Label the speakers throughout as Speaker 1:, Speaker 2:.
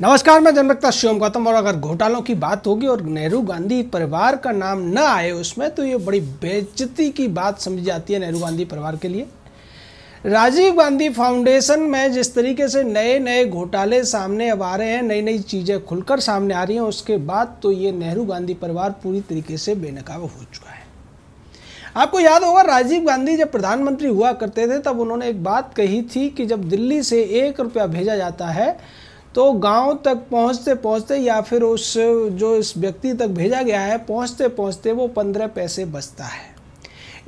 Speaker 1: नमस्कार मैं जनरक्ता शिवम गौतम और अगर घोटालों की बात होगी और नेहरू गांधी परिवार का नाम न आए उसमें तो ये बड़ी बेचती की बात समझी जाती है नेहरू गांधी परिवार के लिए राजीव गांधी फाउंडेशन में जिस तरीके से नए नए घोटाले सामने अब आ रहे हैं नई नई चीज़ें खुलकर सामने आ रही हैं उसके बाद तो ये नेहरू गांधी परिवार पूरी तरीके से बेनकाब हो चुका है आपको याद होगा राजीव गांधी जब प्रधानमंत्री हुआ करते थे तब उन्होंने एक बात कही थी कि जब दिल्ली से एक रुपया भेजा जाता है तो गांव तक पहुंचते पहुंचते या फिर उस जो इस व्यक्ति तक भेजा गया है पहुंचते पहुंचते वो पंद्रह पैसे बचता है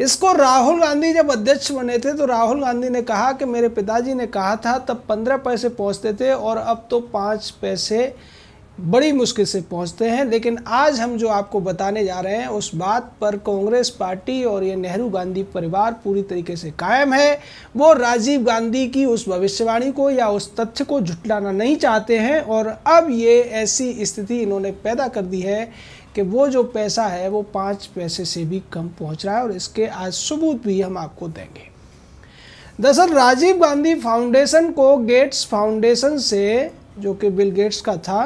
Speaker 1: इसको राहुल गांधी जब अध्यक्ष बने थे तो राहुल गांधी ने कहा कि मेरे पिताजी ने कहा था तब पंद्रह पैसे पहुंचते थे और अब तो पाँच पैसे बड़ी मुश्किल से पहुंचते हैं लेकिन आज हम जो आपको बताने जा रहे हैं उस बात पर कांग्रेस पार्टी और ये नेहरू गांधी परिवार पूरी तरीके से कायम है वो राजीव गांधी की उस भविष्यवाणी को या उस तथ्य को झुटलाना नहीं चाहते हैं और अब ये ऐसी स्थिति इन्होंने पैदा कर दी है कि वो जो पैसा है वो पाँच पैसे से भी कम पहुँच रहा है और इसके आज सबूत भी हम आपको देंगे दरअसल राजीव गांधी फाउंडेशन को गेट्स फाउंडेशन से जो कि बिल गेट्स का था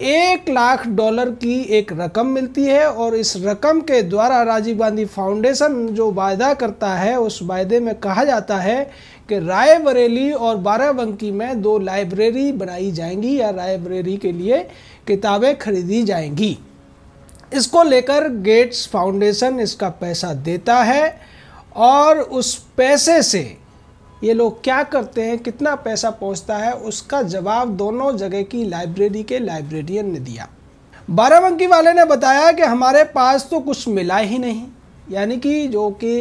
Speaker 1: एक लाख डॉलर की एक रकम मिलती है और इस रकम के द्वारा राजीव गांधी फाउंडेशन जो वायदा करता है उस वायदे में कहा जाता है कि रायबरेली और बाराबंकी में दो लाइब्रेरी बनाई जाएंगी या लाइब्रेरी के लिए किताबें खरीदी जाएंगी इसको लेकर गेट्स फाउंडेशन इसका पैसा देता है और उस पैसे से ये लोग क्या करते हैं कितना पैसा पहुंचता है उसका जवाब दोनों जगह की लाइब्रेरी के लाइब्रेरियन ने दिया बाराबंकी वाले ने बताया कि हमारे पास तो कुछ मिला ही नहीं यानी कि जो कि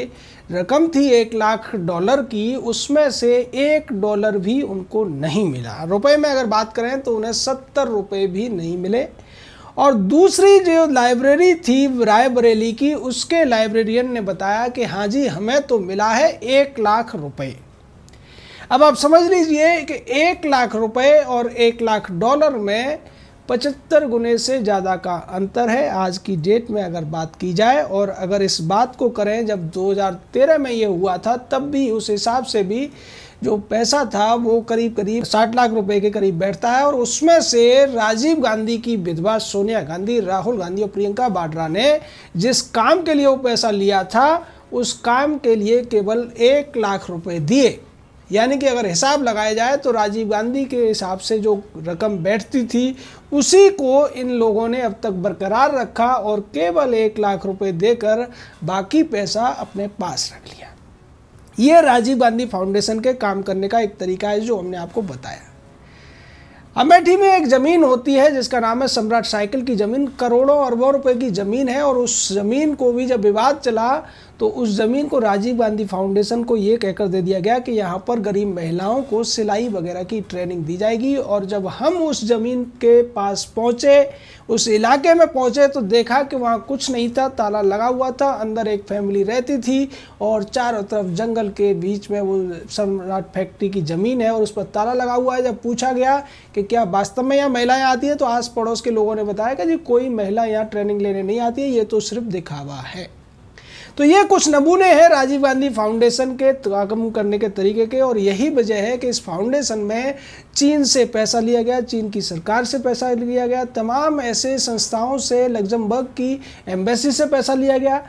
Speaker 1: रकम थी एक लाख डॉलर की उसमें से एक डॉलर भी उनको नहीं मिला रुपए में अगर बात करें तो उन्हें सत्तर रुपये भी नहीं मिले और दूसरी जो लाइब्रेरी थी रायबरेली की उसके लाइब्रेरियन ने बताया कि हाँ जी हमें तो मिला है एक लाख रुपए अब आप समझ लीजिए कि एक लाख रुपए और एक लाख डॉलर में पचहत्तर गुने से ज़्यादा का अंतर है आज की डेट में अगर बात की जाए और अगर इस बात को करें जब 2013 में ये हुआ था तब भी उस हिसाब से भी जो पैसा था वो करीब करीब साठ लाख रुपए के करीब बैठता है और उसमें से राजीव गांधी की विधवा सोनिया गांधी राहुल गांधी और प्रियंका वाड्रा ने जिस काम के लिए वो पैसा लिया था उस काम के लिए केवल एक लाख रुपए दिए यानी कि अगर हिसाब लगाया जाए तो राजीव गांधी के हिसाब से जो रकम बैठती थी उसी को इन लोगों ने अब तक बरकरार रखा और केवल एक लाख रुपए देकर बाकी पैसा अपने पास रख लिया ये राजीव गांधी फाउंडेशन के काम करने का एक तरीका है जो हमने आपको बताया अमेठी में एक ज़मीन होती है जिसका नाम है सम्राट साइकिल की ज़मीन करोड़ों अरबों रुपए की ज़मीन है और उस ज़मीन को भी जब विवाद चला तो उस ज़मीन को राजीव गांधी फाउंडेशन को ये कहकर दे दिया गया कि यहाँ पर गरीब महिलाओं को सिलाई वगैरह की ट्रेनिंग दी जाएगी और जब हम उस ज़मीन के पास पहुँचे उस इलाके में पहुँचे तो देखा कि वहाँ कुछ नहीं था ताला लगा हुआ था अंदर एक फैमिली रहती थी और चारों तरफ जंगल के बीच में वो सम्राट फैक्ट्री की ज़मीन है और उस पर ताला लगा हुआ है जब पूछा गया कि क्या वास्तव में यहाँ महिलाएँ आती हैं तो आस पड़ोस के लोगों ने बताया कि जी कोई महिला यहाँ ट्रेनिंग लेने नहीं आती है ये तो सिर्फ दिखावा है तो ये कुछ नमूने हैं राजीव गांधी फाउंडेशन के काम करने के तरीके के और यही वजह है कि इस फाउंडेशन में चीन से पैसा लिया गया चीन की सरकार से पैसा लिया गया तमाम ऐसे संस्थाओं से लग्जमबर्ग की एम्बेसी से पैसा लिया गया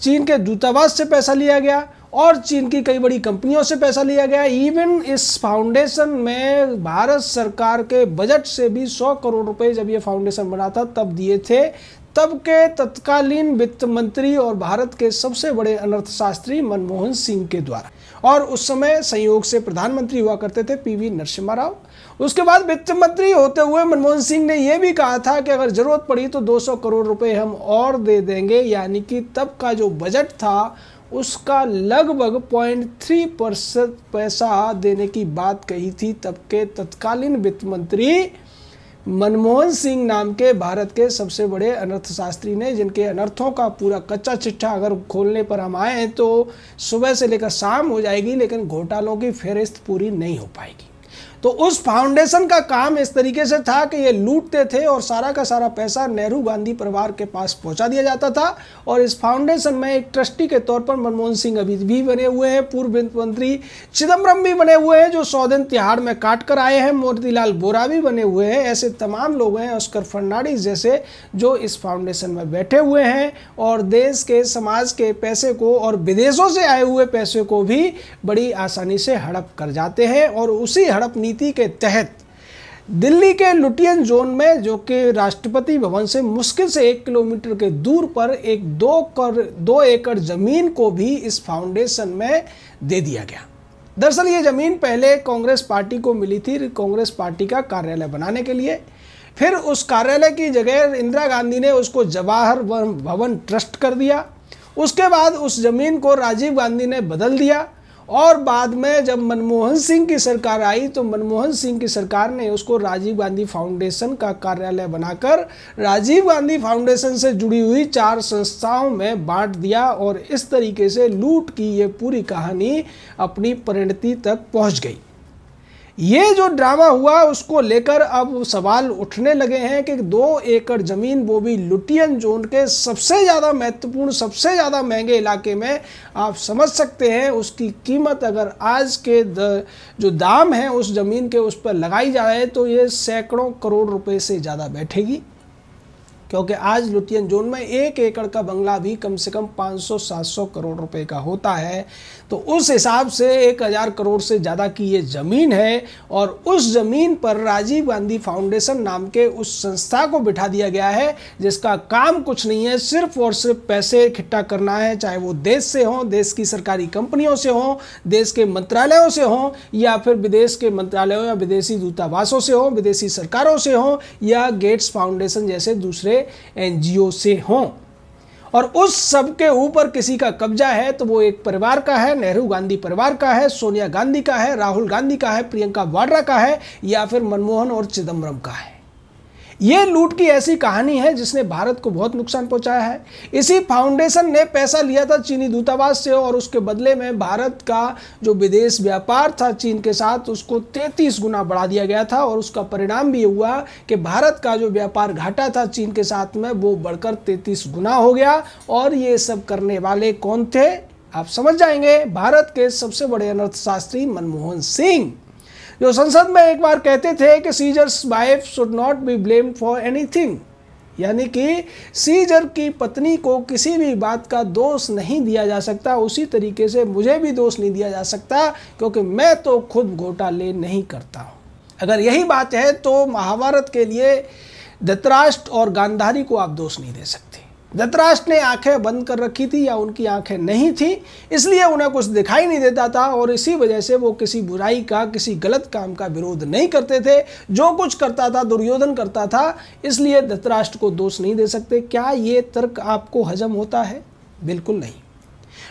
Speaker 1: चीन के दूतावास से पैसा लिया गया और चीन की कई बड़ी कंपनियों से पैसा लिया गया इवन इस फाउंडेशन में भारत सरकार के बजट से भी 100 करोड़ रुपए जब ये फाउंडेशन बना था तब दिए थे तब के तत्कालीन वित्त मंत्री और भारत के सबसे बड़े अनर्थशास्त्री मनमोहन सिंह के द्वारा और उस समय संयोग से प्रधानमंत्री हुआ करते थे पीवी नरसिम्हा राव उसके बाद वित्त मंत्री होते हुए मनमोहन सिंह ने यह भी कहा था कि अगर जरूरत पड़ी तो 200 करोड़ रुपए हम और दे देंगे यानी कि तब का जो बजट था उसका लगभग पॉइंट थ्री परसेंट पैसा देने की बात कही थी तब के तत्कालीन वित्त मंत्री मनमोहन सिंह नाम के भारत के सबसे बड़े अनर्थशास्त्री ने जिनके अनर्थों का पूरा कच्चा चिट्ठा अगर खोलने पर हम आए तो सुबह से लेकर शाम हो जाएगी लेकिन घोटालों की फहरिस्त पूरी नहीं हो पाएगी तो उस फाउंडेशन का काम इस तरीके से था कि ये लूटते थे और सारा का सारा पैसा नेहरू गांधी परिवार के पास पहुंचा दिया जाता था और इस फाउंडेशन में एक ट्रस्टी के तौर पर मनमोहन सिंह अभी भी बने हुए हैं पूर्व वित्त मंत्री चिदम्बरम भी बने हुए हैं जो सौ दिन तिहाड़ में काट कर आए हैं मोतीलाल बोरा भी बने हुए हैं ऐसे तमाम लोग हैं ऑस्कर फर्नाडिस जैसे जो इस फाउंडेशन में बैठे हुए हैं और देश के समाज के पैसे को और विदेशों से आए हुए पैसे को भी बड़ी आसानी से हड़प कर जाते हैं और उसी हड़प नीति नीति के तहत दिल्ली के लुटियन जोन में जो कि राष्ट्रपति भवन से मुश्किल से एक किलोमीटर के दूर पर एक दो कर दो एकड़ ज़मीन को भी इस फाउंडेशन में दे दिया गया दरअसल ये ज़मीन पहले कांग्रेस पार्टी को मिली थी कांग्रेस पार्टी का कार्यालय बनाने के लिए फिर उस कार्यालय की जगह इंदिरा गांधी ने उसको जवाहर भवन ट्रस्ट कर दिया उसके बाद उस ज़मीन को राजीव गांधी ने बदल दिया और बाद में जब मनमोहन सिंह की सरकार आई तो मनमोहन सिंह की सरकार ने उसको राजीव गांधी फाउंडेशन का कार्यालय बनाकर राजीव गांधी फाउंडेशन से जुड़ी हुई चार संस्थाओं में बांट दिया और इस तरीके से लूट की ये पूरी कहानी अपनी परिणति तक पहुंच गई ये जो ड्रामा हुआ उसको लेकर अब सवाल उठने लगे हैं कि दो एकड़ ज़मीन वो भी लुटियन जोन के सबसे ज़्यादा महत्वपूर्ण सबसे ज़्यादा महंगे इलाके में आप समझ सकते हैं उसकी कीमत अगर आज के द, जो दाम है उस ज़मीन के उस पर लगाई जाए तो ये सैकड़ों करोड़ रुपए से ज़्यादा बैठेगी क्योंकि आज लुटियन जोन में एक एकड़ का बंगला भी कम से कम 500-700 करोड़ रुपए का होता है तो उस हिसाब से एक हज़ार करोड़ से ज़्यादा की ये ज़मीन है और उस ज़मीन पर राजीव गांधी फाउंडेशन नाम के उस संस्था को बिठा दिया गया है जिसका काम कुछ नहीं है सिर्फ और सिर्फ पैसे इकट्ठा करना है चाहे वो देश से हों देश की सरकारी कंपनियों से हों देश के मंत्रालयों से हों या फिर विदेश के मंत्रालयों या विदेशी दूतावासों से हों विदेशी सरकारों से हों या गेट्स फाउंडेशन जैसे दूसरे एनजीओ से हों और उस सब के ऊपर किसी का कब्जा है तो वो एक परिवार का है नेहरू गांधी परिवार का है सोनिया गांधी का है राहुल गांधी का है प्रियंका वाड्रा का है या फिर मनमोहन और चिदम्बरम का है ये लूट की ऐसी कहानी है जिसने भारत को बहुत नुकसान पहुंचाया है इसी फाउंडेशन ने पैसा लिया था चीनी दूतावास से और उसके बदले में भारत का जो विदेश व्यापार था चीन के साथ उसको 33 गुना बढ़ा दिया गया था और उसका परिणाम भी ये हुआ कि भारत का जो व्यापार घाटा था चीन के साथ में वो बढ़कर तैतीस गुना हो गया और ये सब करने वाले कौन थे आप समझ जाएंगे भारत के सबसे बड़े अर्थशास्त्री मनमोहन सिंह जो संसद में एक बार कहते थे कि Caesar's wife should not be blame for anything यानी कि सीजर की पत्नी को किसी भी बात का दोष नहीं दिया जा सकता उसी तरीके से मुझे भी दोष नहीं दिया जा सकता क्योंकि मैं तो खुद घोटाले नहीं करता हूँ अगर यही बात है तो महाभारत के लिए धतराष्ट्र और गांधारी को आप दोष नहीं दे सकते धतराष्ट्र ने आंखें बंद कर रखी थी या उनकी आंखें नहीं थी इसलिए उन्हें कुछ दिखाई नहीं देता था और इसी वजह से वो किसी बुराई का किसी गलत काम का विरोध नहीं करते थे जो कुछ करता था दुर्योधन करता था इसलिए धतराष्ट्र को दोष नहीं दे सकते क्या ये तर्क आपको हजम होता है बिल्कुल नहीं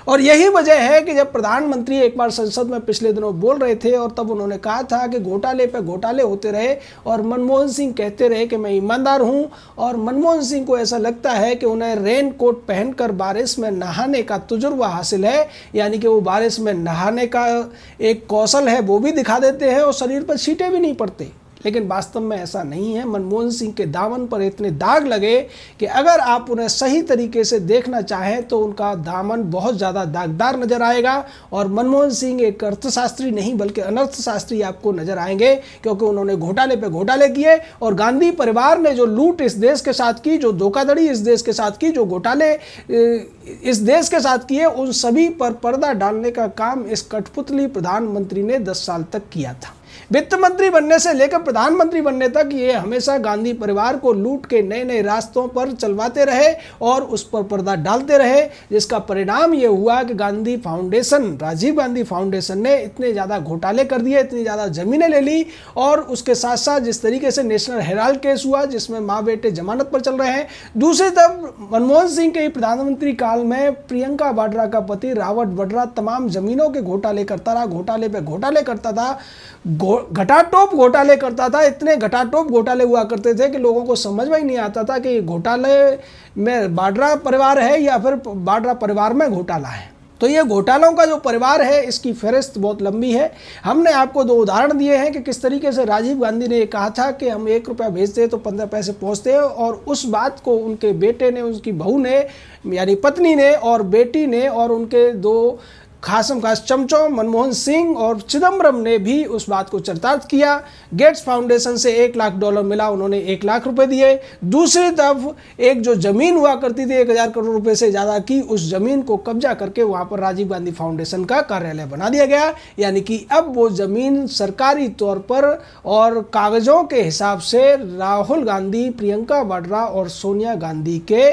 Speaker 1: और यही वजह है कि जब प्रधानमंत्री एक बार संसद में पिछले दिनों बोल रहे थे और तब उन्होंने कहा था कि घोटाले पे घोटाले होते रहे और मनमोहन सिंह कहते रहे कि मैं ईमानदार हूं और मनमोहन सिंह को ऐसा लगता है कि उन्हें रेन कोट पहनकर बारिश में नहाने का तजुर्बा हासिल है यानी कि वो बारिश में नहाने का एक कौशल है वो भी दिखा देते हैं और शरीर पर छीटे भी नहीं पड़ते लेकिन वास्तव में ऐसा नहीं है मनमोहन सिंह के दामन पर इतने दाग लगे कि अगर आप उन्हें सही तरीके से देखना चाहें तो उनका दामन बहुत ज़्यादा दागदार नज़र आएगा और मनमोहन सिंह एक अर्थशास्त्री नहीं बल्कि अनर्थशास्त्री आपको नज़र आएंगे क्योंकि उन्होंने घोटाले पर घोटाले किए और गांधी परिवार ने जो लूट इस देश के साथ की जो धोखाधड़ी इस देश के साथ की जो घोटाले इस देश के साथ किए उन सभी पर पर्दा डालने का काम इस कठपुतली प्रधानमंत्री ने दस साल तक किया था वित्त मंत्री बनने से लेकर प्रधानमंत्री बनने तक ये हमेशा गांधी परिवार को लूट के नए नए रास्तों पर चलवाते रहे और उस पर पर्दा डालते रहे जिसका परिणाम ये हुआ कि गांधी फाउंडेशन राजीव गांधी फाउंडेशन ने इतने ज़्यादा घोटाले कर दिए इतनी ज़्यादा ज़मीनें ले ली और उसके साथ साथ जिस तरीके से नेशनल हेराल्ड केस हुआ जिसमें माँ बेटे जमानत पर चल रहे हैं दूसरी तरफ मनमोहन सिंह के प्रधानमंत्री काल में प्रियंका वाड्रा का पति रावत वड्रा तमाम ज़मीनों के घोटाले करता रहा घोटाले पे घोटाले करता था घटाटोप घोटाले करता था इतने घटाटोप घोटाले हुआ करते थे कि लोगों को समझ में ही नहीं आता था कि घोटाले में बाड्रा परिवार है या फिर बाड्रा परिवार में घोटाला है तो ये घोटालों का जो परिवार है इसकी फहरिस्त बहुत लंबी है हमने आपको दो उदाहरण दिए हैं कि किस तरीके से राजीव गांधी ने कहा था कि हम एक रुपया भेजते हैं तो पंद्रह पैसे पहुंचते हैं और उस बात को उनके बेटे ने उनकी बहू ने यानी पत्नी ने और बेटी ने और उनके दो खासम खास चमचो मनमोहन सिंह और चिदम्बरम ने भी उस बात को चरितार्थ किया गेट्स फाउंडेशन से एक लाख डॉलर मिला उन्होंने एक लाख रुपए दिए दूसरी तरफ एक जो ज़मीन हुआ करती थी एक हज़ार करोड़ रुपए से ज़्यादा की उस ज़मीन को कब्जा करके वहाँ पर राजीव गांधी फाउंडेशन का कार्यालय बना दिया गया यानी कि अब वो ज़मीन सरकारी तौर पर और कागज़ों के हिसाब से राहुल गांधी प्रियंका वाड्रा और सोनिया गांधी के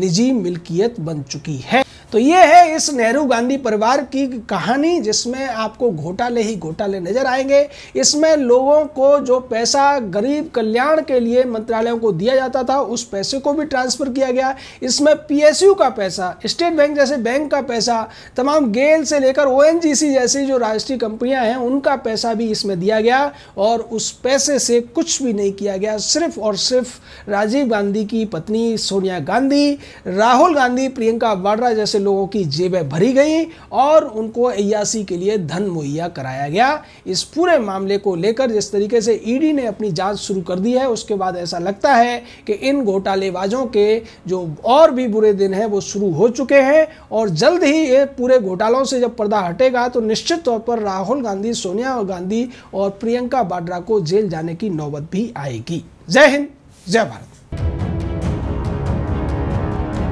Speaker 1: निजी मिल्कियत बन चुकी है तो ये है इस नेहरू गांधी परिवार की कहानी जिसमें आपको घोटाले ही घोटाले नजर आएंगे इसमें लोगों को जो पैसा गरीब कल्याण के लिए मंत्रालयों को दिया जाता था उस पैसे को भी ट्रांसफर किया गया इसमें पीएसयू का पैसा स्टेट बैंक जैसे बैंक का पैसा तमाम गेल से लेकर ओ जैसी जो राष्ट्रीय कंपनियां हैं उनका पैसा भी इसमें दिया गया और उस पैसे से कुछ भी नहीं किया गया सिर्फ और सिर्फ राजीव गांधी की पत्नी सोनिया गांधी राहुल गांधी प्रियंका वाड्रा जैसे लोगों की जेबें भरी गई और उनको अयासी के लिए धन मुहैया कराया गया इस पूरे मामले को लेकर जिस तरीके से ईडी ने अपनी जांच शुरू कर दी है उसके बाद ऐसा लगता है कि इन घोटालेबाजों के जो और भी बुरे दिन हैं वो शुरू हो चुके हैं और जल्द ही ये पूरे घोटालों से जब पर्दा हटेगा तो निश्चित तौर पर राहुल गांधी सोनिया गांधी और प्रियंका वाड्रा को जेल जाने की नौबत भी आएगी जय हिंद जय भारत